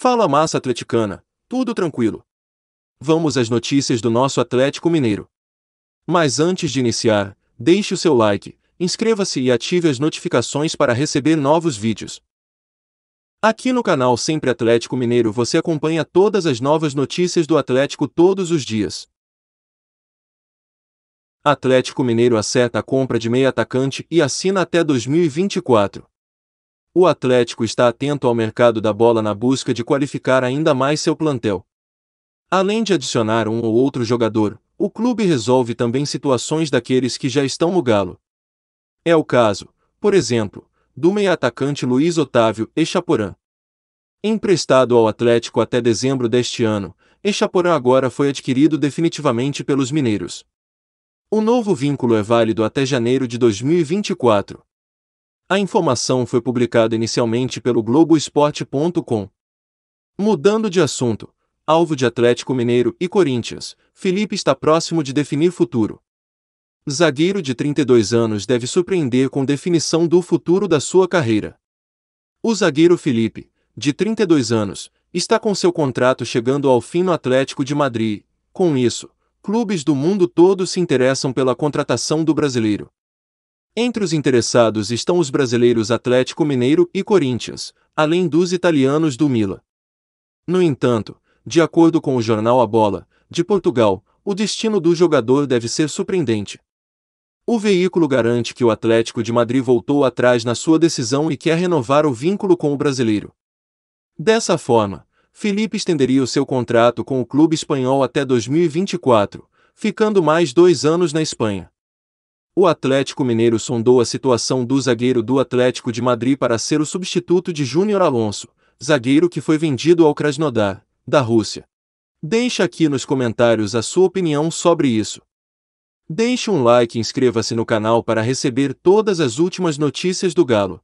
Fala massa atleticana, tudo tranquilo. Vamos às notícias do nosso Atlético Mineiro. Mas antes de iniciar, deixe o seu like, inscreva-se e ative as notificações para receber novos vídeos. Aqui no canal Sempre Atlético Mineiro você acompanha todas as novas notícias do Atlético todos os dias. Atlético Mineiro acerta a compra de meia atacante e assina até 2024. O Atlético está atento ao mercado da bola na busca de qualificar ainda mais seu plantel. Além de adicionar um ou outro jogador, o clube resolve também situações daqueles que já estão no galo. É o caso, por exemplo, do meia-atacante Luiz Otávio Echaporã. Emprestado ao Atlético até dezembro deste ano, Echaporã agora foi adquirido definitivamente pelos mineiros. O novo vínculo é válido até janeiro de 2024, a informação foi publicada inicialmente pelo Globoesporte.com. Mudando de assunto, alvo de Atlético Mineiro e Corinthians, Felipe está próximo de definir futuro. Zagueiro de 32 anos deve surpreender com definição do futuro da sua carreira. O zagueiro Felipe, de 32 anos, está com seu contrato chegando ao fim no Atlético de Madrid. Com isso, clubes do mundo todo se interessam pela contratação do brasileiro. Entre os interessados estão os brasileiros Atlético Mineiro e Corinthians, além dos italianos do Mila. No entanto, de acordo com o jornal A Bola, de Portugal, o destino do jogador deve ser surpreendente. O veículo garante que o Atlético de Madrid voltou atrás na sua decisão e quer renovar o vínculo com o brasileiro. Dessa forma, Felipe estenderia o seu contrato com o clube espanhol até 2024, ficando mais dois anos na Espanha. O Atlético Mineiro sondou a situação do zagueiro do Atlético de Madrid para ser o substituto de Júnior Alonso, zagueiro que foi vendido ao Krasnodar, da Rússia. Deixe aqui nos comentários a sua opinião sobre isso. Deixe um like e inscreva-se no canal para receber todas as últimas notícias do Galo.